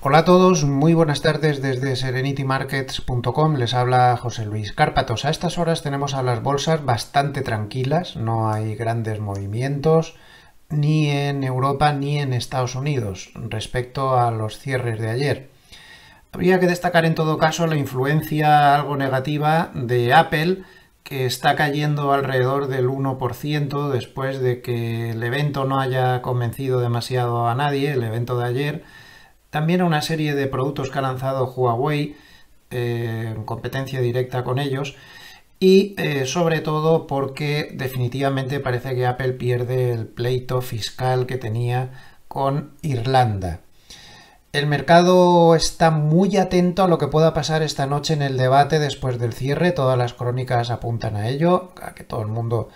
Hola a todos, muy buenas tardes desde serenitymarkets.com. Les habla José Luis Cárpatos. A estas horas tenemos a las bolsas bastante tranquilas, no hay grandes movimientos ni en Europa ni en Estados Unidos respecto a los cierres de ayer. Habría que destacar en todo caso la influencia algo negativa de Apple, que está cayendo alrededor del 1% después de que el evento no haya convencido demasiado a nadie, el evento de ayer también a una serie de productos que ha lanzado Huawei eh, en competencia directa con ellos y eh, sobre todo porque definitivamente parece que Apple pierde el pleito fiscal que tenía con Irlanda. El mercado está muy atento a lo que pueda pasar esta noche en el debate después del cierre, todas las crónicas apuntan a ello, a que todo el mundo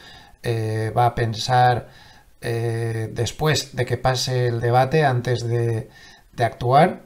eh, va a pensar después de que pase el debate, antes de, de actuar.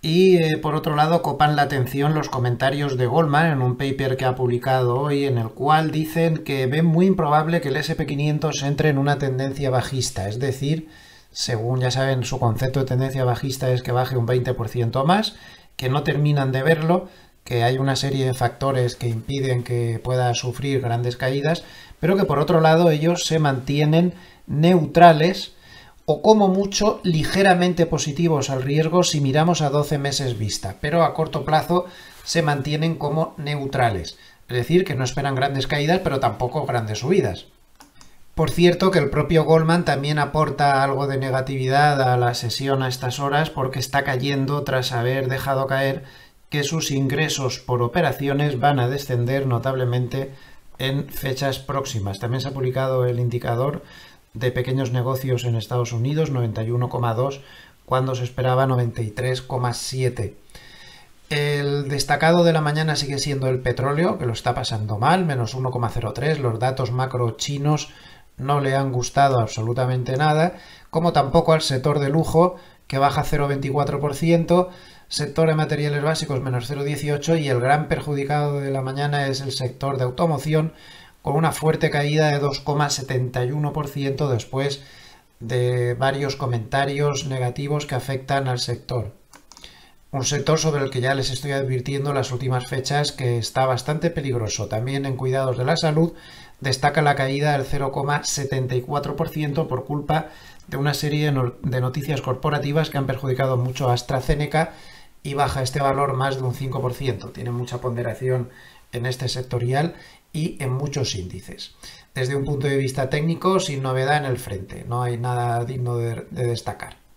Y eh, por otro lado copan la atención los comentarios de Goldman en un paper que ha publicado hoy en el cual dicen que ven muy improbable que el SP500 entre en una tendencia bajista, es decir, según ya saben su concepto de tendencia bajista es que baje un 20% o más, que no terminan de verlo, que hay una serie de factores que impiden que pueda sufrir grandes caídas, pero que por otro lado ellos se mantienen neutrales o como mucho ligeramente positivos al riesgo si miramos a 12 meses vista, pero a corto plazo se mantienen como neutrales, es decir, que no esperan grandes caídas pero tampoco grandes subidas. Por cierto que el propio Goldman también aporta algo de negatividad a la sesión a estas horas porque está cayendo tras haber dejado caer que sus ingresos por operaciones van a descender notablemente en fechas próximas. También se ha publicado el indicador de pequeños negocios en Estados Unidos, 91,2, cuando se esperaba 93,7. El destacado de la mañana sigue siendo el petróleo, que lo está pasando mal, menos 1,03. Los datos macro chinos no le han gustado absolutamente nada, como tampoco al sector de lujo, que baja 0,24%, sector de materiales básicos menos 0,18% y el gran perjudicado de la mañana es el sector de automoción, con una fuerte caída de 2,71% después de varios comentarios negativos que afectan al sector. Un sector sobre el que ya les estoy advirtiendo las últimas fechas que está bastante peligroso. También en cuidados de la salud destaca la caída del 0,74% por culpa de una serie de noticias corporativas que han perjudicado mucho a AstraZeneca y baja este valor más de un 5%. Tiene mucha ponderación en este sectorial y en muchos índices. Desde un punto de vista técnico, sin novedad en el frente, no hay nada digno de, destacar.